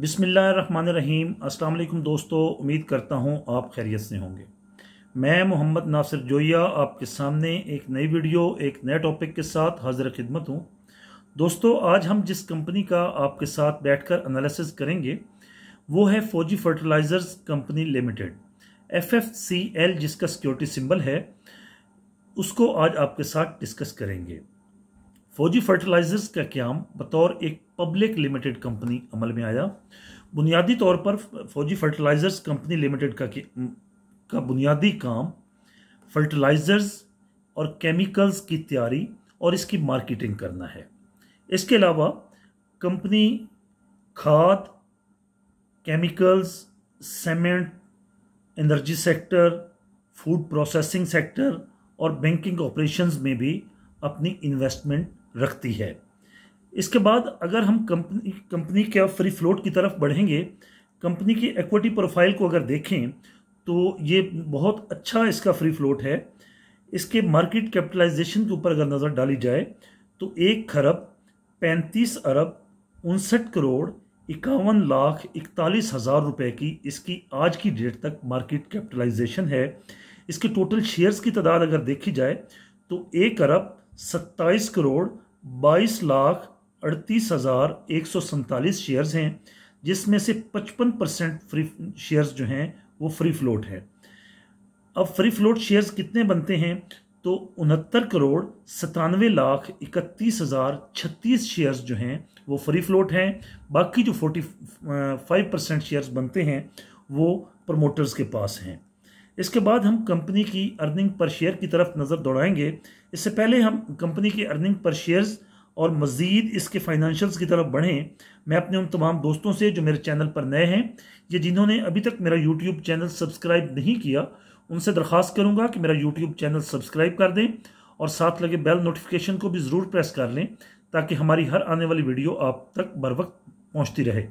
बिसमीम अल्लाम दोस्तों उम्मीद करता हूँ आप खैरियत से होंगे मैं मोहम्मद नासिर जोया आपके सामने एक नई वीडियो एक नए टॉपिक के साथ हाजिर खिदमत हूँ दोस्तों आज हम जिस कंपनी का आपके साथ बैठकर एनालिसिस करेंगे वो है Fauji fertilizers company limited F F C L जिसका सिक्योरिटी सिंबल है उसको आज आपके साथ डिस्कस करेंगे फौजी फर्टिलाइजर्स का क्याम बतौर एक पब्लिक लिमिटेड कंपनी अमल में आया बुनियादी तौर पर फौजी फर्टिलाइजर्स कंपनी लिमिटेड का का बुनियादी काम फर्टिलाइजर्स और केमिकल्स की तैयारी और इसकी मार्केटिंग करना है इसके अलावा कंपनी खाद chemicals cement energy sector food processing sector और बैंकिंग ऑपरेशंस में भी अपनी इन्वेस्टमेंट रखती है इसके बाद अगर हम कंपनी कंपनी के फ्री फ्लोट की तरफ बढ़ेंगे कंपनी की एक्विटी प्रोफाइल को अगर देखें तो ये बहुत अच्छा इसका फ्री फ्लोट है इसके मार्केट कैपिटलाइजेशन के ऊपर अगर नज़र डाली जाए तो एक खरब पैंतीस अरब उनसठ करोड़ इक्यावन लाख इकतालीस हज़ार रुपये की इसकी आज की डेट तक मार्केट कैपिटलाइजेशन है इसके टोटल शेयर्स की तादाद अगर देखी जाए तो एक अरब सत्ताईस करोड़ बाईस लाख अड़तीस हज़ार एक सौ सैंतालीस शेयर्स हैं जिसमें से पचपन परसेंट फ्री शेयर्स जो हैं वो फ्री फ्लोट है अब फ्री फ्लोट शेयर्स कितने बनते हैं तो उनहत्तर करोड़ सतानवे लाख इकतीस हज़ार छत्तीस शेयर्स जो हैं वो फ्री फ्लोट हैं बाकी जो फोर्टी फाइव परसेंट शेयर्स बनते हैं वो प्रमोटर्स के पास हैं इसके बाद हम कंपनी की अर्निंग पर शेयर की तरफ नज़र दौड़ाएंगे इससे पहले हम कंपनी की अर्निंग पर शेयर्स और मज़ीद इसके फाइनेंशियल्स की तरफ बढ़ें मैं अपने उन तमाम दोस्तों से जो मेरे चैनल पर नए हैं या जिन्होंने अभी तक मेरा यूट्यूब चैनल सब्सक्राइब नहीं किया उनसे दरख्वास्त करूँगा कि मेरा यूट्यूब चैनल सब्सक्राइब कर दें और साथ लगे बेल नोटिफिकेशन को भी ज़रूर प्रेस कर लें ताकि हमारी हर आने वाली वीडियो आप तक बर वक्त पहुँचती रहे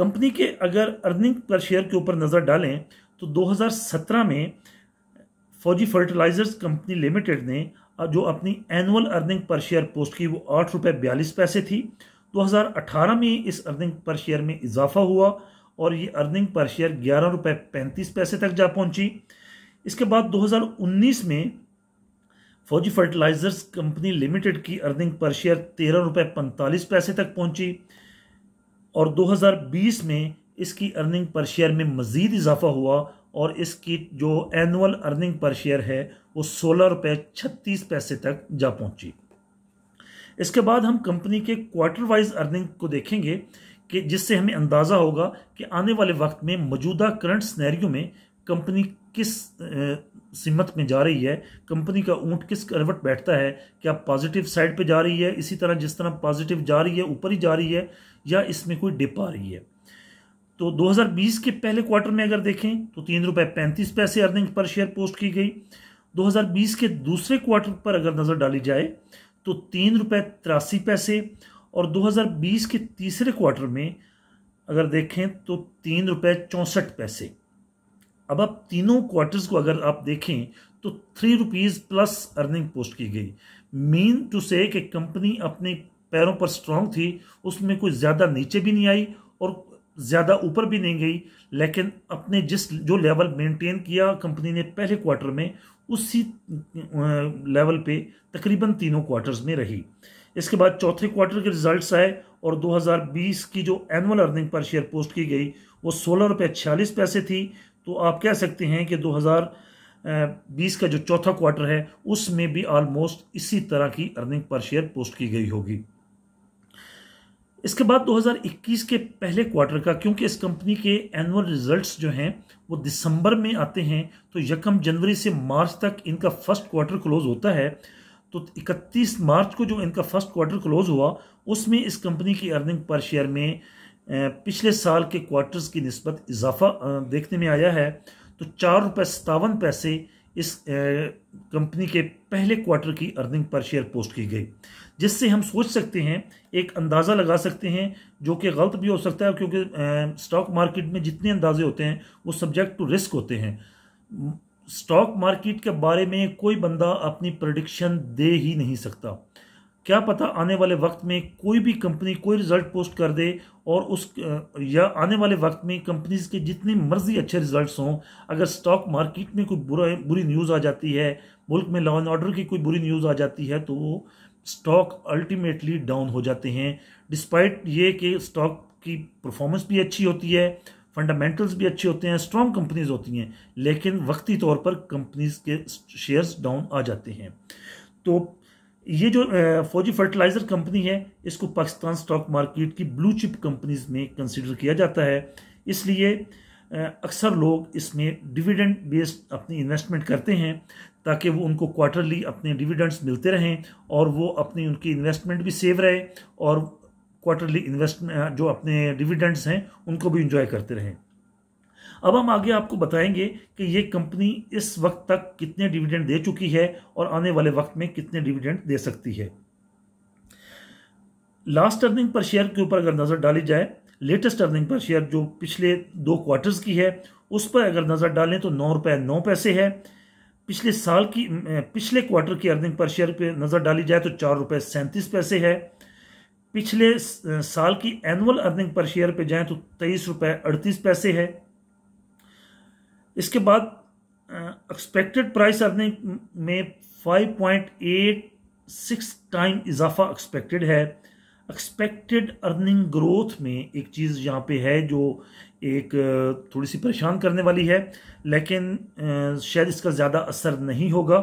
कंपनी के अगर अर्निंग पर शेयर के ऊपर नज़र डालें तो 2017 में फौजी फर्टिलाइजर्स कंपनी लिमिटेड ने जो अपनी annual earning per share post की वो आठ रुपये बयालीस पैसे थी 2018 में इस अर्निंग पर शेयर में इजाफा हुआ और ये अर्निंग पर शेयर ग्यारह रुपये पैंतीस पैसे तक जा पहुंची इसके बाद 2019 में फौजी फर्टिलाइजर्स कंपनी लिमिटेड की अर्निंग पर शेयर तेरह रुपये पैंतालीस पैसे तक पहुंची और 2020 में इसकी अर्निंग पर शेयर में मज़ीद इजाफा हुआ और इसकी जो एनुअल अर्निंग पर शेयर है वो सोलह रुपये छत्तीस पैसे तक जा पहुंची इसके बाद हम कंपनी के क्वार्टर वाइज अर्निंग को देखेंगे कि जिससे हमें अंदाज़ा होगा कि आने वाले वक्त में मौजूदा करंट स्नैरियो में कंपनी किस सिमत में जा रही है कंपनी का ऊंट किस करवट बैठता है क्या पॉजिटिव साइड पे जा रही है इसी तरह जिस तरह पॉजिटिव जा रही है ऊपर ही जा रही है या इसमें कोई डिप आ रही है तो 2020 के पहले क्वार्टर में अगर देखें तो तीन रुपये पैंतीस पैसे अर्निंग पर शेयर पोस्ट की गई 2020 के दूसरे क्वार्टर पर अगर नज़र डाली जाए तो तीन रुपये तिरासी पैसे और 2020 के तीसरे क्वार्टर में अगर देखें तो तीन रुपये चौंसठ पैसे अब आप तीनों क्वार्टर्स को अगर आप देखें तो three rupees plus earning post की गई मीन टू से कि कंपनी अपने पैरों पर स्ट्रांग थी उसमें कोई ज़्यादा नीचे भी नहीं आई और ज़्यादा ऊपर भी नहीं गई लेकिन अपने जिस जो लेवल मेंटेन किया कंपनी ने पहले क्वार्टर में उसी लेवल पे तकरीबन तीनों क्वार्टर्स में रही इसके बाद चौथे क्वार्टर के रिजल्ट्स आए और 2020 की जो annual earning per share post की गई वो सोलह रुपये छियालीस पैसे थी तो आप कह सकते हैं कि 2020 का जो चौथा क्वार्टर है उसमें भी ऑलमोस्ट इसी तरह की अर्निंग पर शेयर पोस्ट की गई होगी इसके बाद 2021 के पहले क्वार्टर का क्योंकि इस कंपनी के एनुअल रिजल्ट्स जो हैं वो दिसंबर में आते हैं तो यकम जनवरी से मार्च तक इनका फर्स्ट क्वार्टर क्लोज होता है तो 31 मार्च को जो इनका फर्स्ट क्वार्टर क्लोज हुआ उसमें इस कंपनी की अर्निंग पर शेयर में पिछले साल के क्वार्टर्स की नस्बत इजाफा देखने में आया है तो चार रुपये सतावन पैसे इस कंपनी के पहले क्वार्टर की अर्निंग पर शेयर पोस्ट की गई जिससे हम सोच सकते हैं एक अंदाज़ा लगा सकते हैं जो कि गलत भी हो सकता है क्योंकि स्टॉक मार्केट में जितने अंदाजे होते हैं वो सब्जेक्ट टू रिस्क होते हैं स्टॉक मार्केट के बारे में कोई बंदा अपनी प्रडिक्शन दे ही नहीं सकता क्या पता आने वाले वक्त में कोई भी कंपनी कोई रिजल्ट पोस्ट कर दे और उस या आने वाले वक्त में कंपनीज के जितने मर्जी अच्छे रिजल्ट्स हों अगर स्टॉक मार्केट में कोई बुरा बुरी न्यूज़ आ जाती है मुल्क में लॉ एंड ऑर्डर की कोई बुरी न्यूज़ आ जाती है तो वो स्टॉक अल्टीमेटली डाउन हो जाते हैं डिस्पाइट ये कि स्टॉक की परफॉर्मेंस भी अच्छी होती है फंडामेंटल्स भी अच्छे होते हैं स्ट्रॉन्ग कंपनीज होती हैं लेकिन वक्ती तौर पर कंपनीज के शेयर्स डाउन आ जाते हैं तो ये जो फौजी फर्टिलाइज़र कंपनी है इसको पाकिस्तान स्टॉक मार्केट की ब्लू चिप कंपनीज में कंसिडर किया जाता है इसलिए अक्सर लोग इसमें डिविडेंड बेस्ड अपनी इन्वेस्टमेंट करते हैं ताकि वो उनको क्वार्टरली अपने डिविडेंड्स मिलते रहें और वो अपनी उनकी इन्वेस्टमेंट भी सेव रहे और क्वार्टरली इन्वेस्टमेंट जो अपने डिविडेंड्स हैं उनको भी इंजॉय करते रहें अब हम आगे आपको बताएंगे कि ये कंपनी इस वक्त तक कितने डिविडेंड दे चुकी है और आने वाले वक्त में कितने डिविडेंड दे सकती है लास्ट अर्निंग पर शेयर के ऊपर अगर नज़र डाली जाए लेटेस्ट अर्निंग पर शेयर जो पिछले दो क्वार्टर्स की है उस पर अगर नज़र डालें तो नौ रुपये नौ पैसे है पिछले साल की पिछले क्वार्टर की अर्निंग पर शेयर पर नज़र डाली जाए तो चार रुपये सैंतीस पैसे है पिछले साल की एनुअल अर्निंग पर शेयर पे जाएं तो तेईस रुपये अड़तीस पैसे है इसके बाद एक्सपेक्टेड प्राइस अर्निंग में 5.86 टाइम इजाफा एक्सपेक्टेड है एक्सपेक्टेड अर्निंग ग्रोथ में एक चीज़ यहाँ पे है जो एक थोड़ी सी परेशान करने वाली है लेकिन शायद इसका ज़्यादा असर नहीं होगा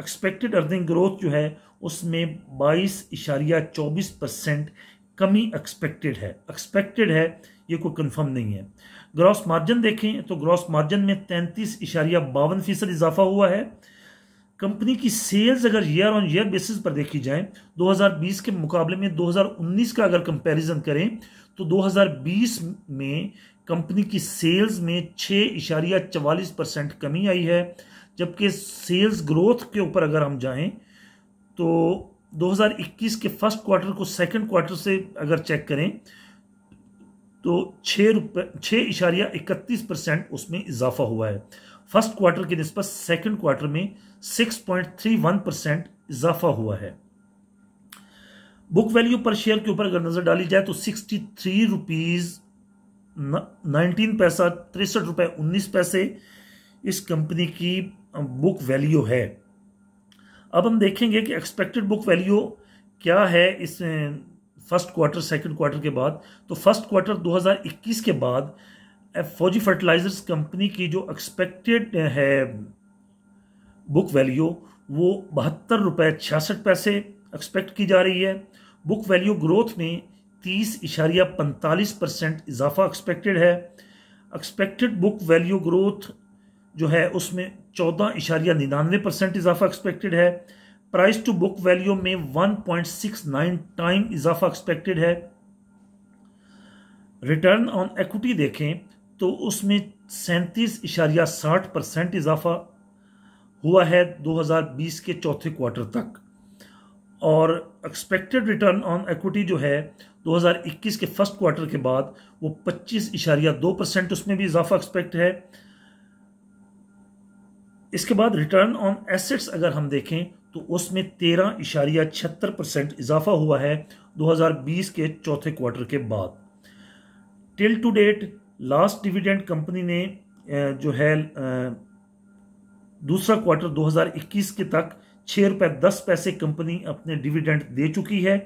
एक्सपेक्टेड अर्निंग ग्रोथ जो है उसमें बाईस इशारिया चौबीस परसेंट कमी एक्सपेक्टेड है एक्सपेक्टेड है ये कोई कंफर्म नहीं है ग्रॉस मार्जिन देखें तो ग्रॉस मार्जिन में तैंतीस इशारिया बावन फीसद इजाफा हुआ है कंपनी की सेल्स अगर ईयर ऑन ईयर बेसिस पर देखी जाए 2020 के मुकाबले में 2019 का अगर कंपैरिजन करें तो 2020 में कंपनी की सेल्स में छः इशारिया चवालीस परसेंट कमी आई है जबकि सेल्स ग्रोथ के ऊपर अगर हम जाएं तो 2021 के फर्स्ट क्वार्टर को सेकंड क्वार्टर से अगर चेक करें तो छः रुपये छः इशारिया इकतीस परसेंट उसमें इजाफा हुआ है फर्स्ट क्वार्टर के नस्बत सेकेंड क्वार्टर में six point three one percent इजाफा हुआ है बुक वैल्यू पर शेयर के ऊपर अगर नज़र डाली जाए तो सिक्सटी थ्री रुपीज़ नाइनटीन पैसा तिरसठ रुपये उन्नीस पैसे इस कंपनी की बुक वैल्यू है अब हम देखेंगे कि एक्सपेक्टेड बुक वैल्यू क्या है इस फर्स्ट क्वार्टर सेकंड क्वार्टर के बाद तो फर्स्ट क्वार्टर 2021 के बाद फौजी फर्टिलाइजर्स कंपनी की जो एक्सपेक्टेड है बुक वैल्यू वो बहत्तर रुपये छियासठ पैसे एक्सपेक्ट की जा रही है बुक वैल्यू ग्रोथ में तीस इशारिया पैंतालीस परसेंट इजाफा एक्सपेक्टेड है एक्सपेक्टेड बुक वैल्यू ग्रोथ जो है उसमें चौदह इशारिया निन्यानवे परसेंट इजाफा एक्सपेक्टेड है प्राइस टू बुक वैल्यू में 1.69 टाइम इजाफा एक्सपेक्टेड है रिटर्न ऑन एक्विटी देखें तो उसमें सैंतीस इशारिया साठ परसेंट इजाफा हुआ है 2020 के चौथे क्वार्टर तक और एक्सपेक्टेड रिटर्न ऑन एक्विटी जो है 2021 के फर्स्ट क्वार्टर के बाद वो पच्चीस इशारिया दो परसेंट उसमें भी इजाफा एक्सपेक्ट है इसके बाद रिटर्न ऑन एसेट्स अगर हम देखें तो उसमें तेरह इशारिया छिहत्तर परसेंट इजाफा हुआ है 2020 के चौथे क्वार्टर के बाद till to date last dividend company ने जो है दूसरा क्वार्टर 2021 के तक छः रुपये दस पैसे कंपनी अपने डिविडेंड दे चुकी है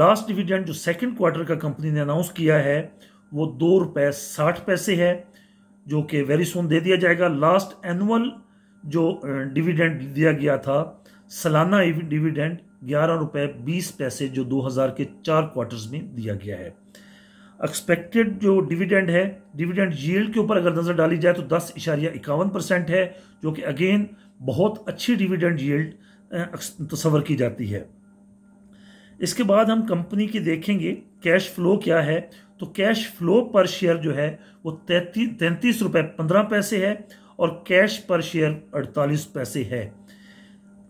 लास्ट डिविडेंड जो सेकंड क्वार्टर का कंपनी ने अनाउंस किया है वो दो रुपये साठ पैसे है जो कि वेरी सुन दे दिया जाएगा लास्ट एनुअल जो डिविडेंड दिया गया था सालाना डिविडेंड ग्यारह रुपये बीस पैसे जो 2000 के चार क्वार्टर्स में दिया गया है एक्सपेक्टेड जो डिविडेंड है डिविडेंड यील्ड के ऊपर अगर नज़र डाली जाए तो दस इशारिया इक्यावन परसेंट है जो कि अगेन बहुत अच्छी डिविडेंड यील्ड तस्वर की जाती है इसके बाद हम कंपनी की देखेंगे कैश फ्लो क्या है तो कैश फ्लो पर शेयर जो है वो तैंतीस रुपये पंद्रह पैसे है और कैश पर शेयर अड़तालीस पैसे है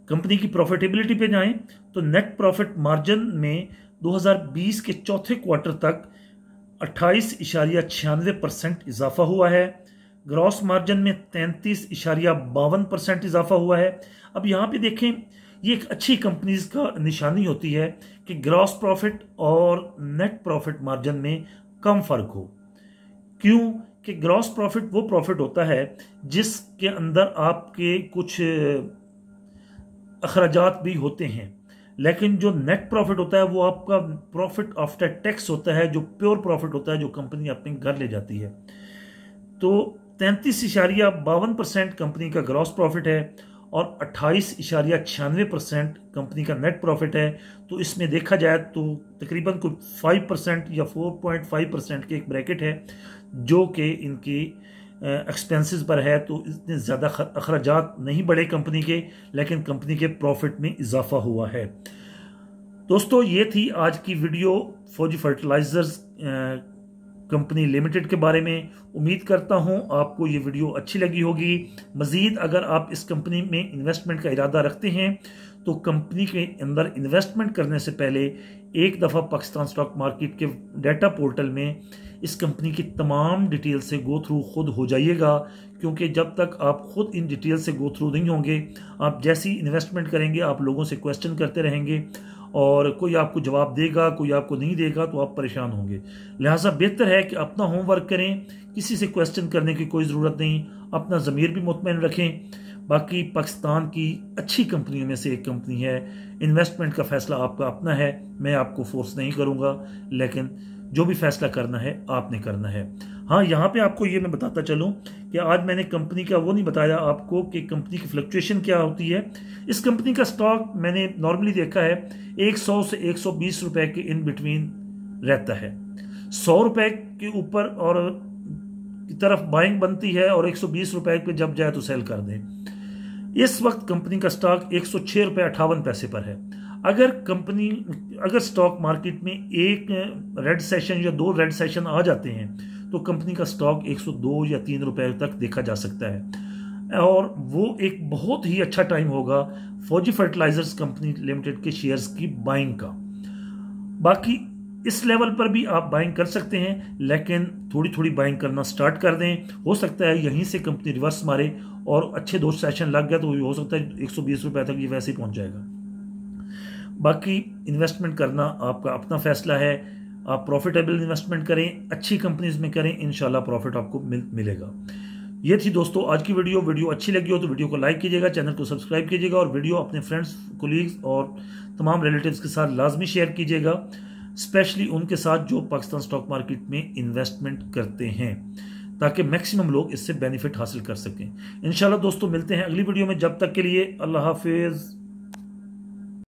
कंपनी की प्रॉफिटेबिलिटी पे जाएं तो नेट प्रॉफिट मार्जिन में 2020 के चौथे क्वार्टर तक अट्ठाईस इशारिया छियानवे परसेंट इजाफा हुआ है ग्रॉस मार्जिन में तैंतीस इशारिया बावन परसेंट इजाफा हुआ है अब यहाँ पे देखें ये एक अच्छी कंपनीज का निशानी होती है कि ग्रॉस प्रॉफिट और नेट प्रॉफिट मार्जिन में कम फर्क हो क्यों कि ग्रॉस प्रॉफिट वो प्रॉफिट होता है जिसके अंदर आपके कुछ अखराज भी होते हैं लेकिन जो नेट प्रॉफिट होता है वो आपका प्रॉफिट आफ्टर टैक्स होता है जो प्योर प्रॉफिट होता है जो कंपनी अपने घर ले जाती है तो तैंतीस इशारिया बावन परसेंट कंपनी का ग्रॉस प्रॉफिट है और अट्ठाईस इशारिया छियानवे परसेंट कंपनी का नेट प्रॉफिट है तो इसमें देखा जाए तो तकरीबन कोई फाइव परसेंट या फोर पॉइंट फाइव परसेंट की एक ब्रैकेट है जो कि इनकी एक्सपेंसेस पर है तो इतने ज़्यादा अखराज नहीं बढ़े कंपनी के लेकिन कंपनी के प्रॉफिट में इजाफा हुआ है दोस्तों ये थी आज की वीडियो फौजी फर्टिलाइज़र्स कंपनी लिमिटेड के बारे में उम्मीद करता हूं आपको ये वीडियो अच्छी लगी होगी मज़ीद अगर आप इस कंपनी में इन्वेस्टमेंट का इरादा रखते हैं तो कंपनी के अंदर इन्वेस्टमेंट करने से पहले एक दफ़ा पाकिस्तान स्टॉक मार्केट के डाटा पोर्टल में इस कंपनी की तमाम डिटेल से गो थ्रू खुद हो जाइएगा क्योंकि जब तक आप खुद इन डिटेल से गो थ्रू नहीं होंगे आप जैसी इन्वेस्टमेंट करेंगे आप लोगों से क्वेश्चन करते रहेंगे और कोई आपको जवाब देगा कोई आपको नहीं देगा तो आप परेशान होंगे लिहाजा बेहतर है कि अपना होमवर्क करें किसी से क्वेश्चन करने की कोई ज़रूरत नहीं अपना ज़मीर भी मुतमिन रखें बाकी पाकिस्तान की अच्छी कंपनियों में से एक कंपनी है इन्वेस्टमेंट का फ़ैसला आपका अपना है मैं आपको फोर्स नहीं करूँगा लेकिन जो भी फ़ैसला करना है आपने करना है हाँ यहाँ पे आपको ये मैं बताता चलूँ कि आज मैंने कंपनी का वो नहीं बताया आपको कि कंपनी की फ्लक्चुएशन क्या होती है इस कंपनी का स्टॉक मैंने नॉर्मली देखा है 100 से 120 रुपए के इन बिटवीन रहता है सौ रुपए के ऊपर और की तरफ बाइंग बनती है और 120 रुपए पे जब जाए तो सेल कर दें इस वक्त कंपनी का स्टॉक एक सौ रुपए अट्ठावन पैसे पर है अगर कंपनी अगर स्टॉक मार्केट में एक रेड सेशन या दो रेड सेशन आ जाते हैं तो कंपनी का स्टॉक 102 या तीन रुपए तक देखा जा सकता है और वो एक बहुत ही अच्छा टाइम होगा फौजी फर्टिलाइजर्स कंपनी लिमिटेड के शेयर्स की बाइंग का बाकी इस लेवल पर भी आप बाइंग कर सकते हैं लेकिन थोड़ी थोड़ी बाइंग करना स्टार्ट कर दें हो सकता है यहीं से कंपनी रिवर्स मारे और अच्छे दो सेशन लग गया तो हो सकता है एक सौ रुपये तक ये वैसे ही पहुंच जाएगा बाकी इन्वेस्टमेंट करना आपका अपना फैसला है आप प्रॉफिटेबल इन्वेस्टमेंट करें अच्छी कंपनीज में करें इनशाला प्रॉफिट आपको मिल, मिलेगा ये थी दोस्तों आज की वीडियो वीडियो अच्छी लगी हो तो वीडियो को लाइक कीजिएगा चैनल को सब्सक्राइब कीजिएगा और वीडियो अपने फ्रेंड्स कोलीग्स और तमाम रिलेटिव्स के साथ लाजमी शेयर कीजिएगा स्पेशली उनके साथ जो पाकिस्तान स्टॉक मार्केट में इन्वेस्टमेंट करते हैं ताकि मैक्सिमम लोग इससे बेनिफिट हासिल कर सकें इन दोस्तों मिलते हैं अगली वीडियो में जब तक के लिए अल्लाह हाफिज़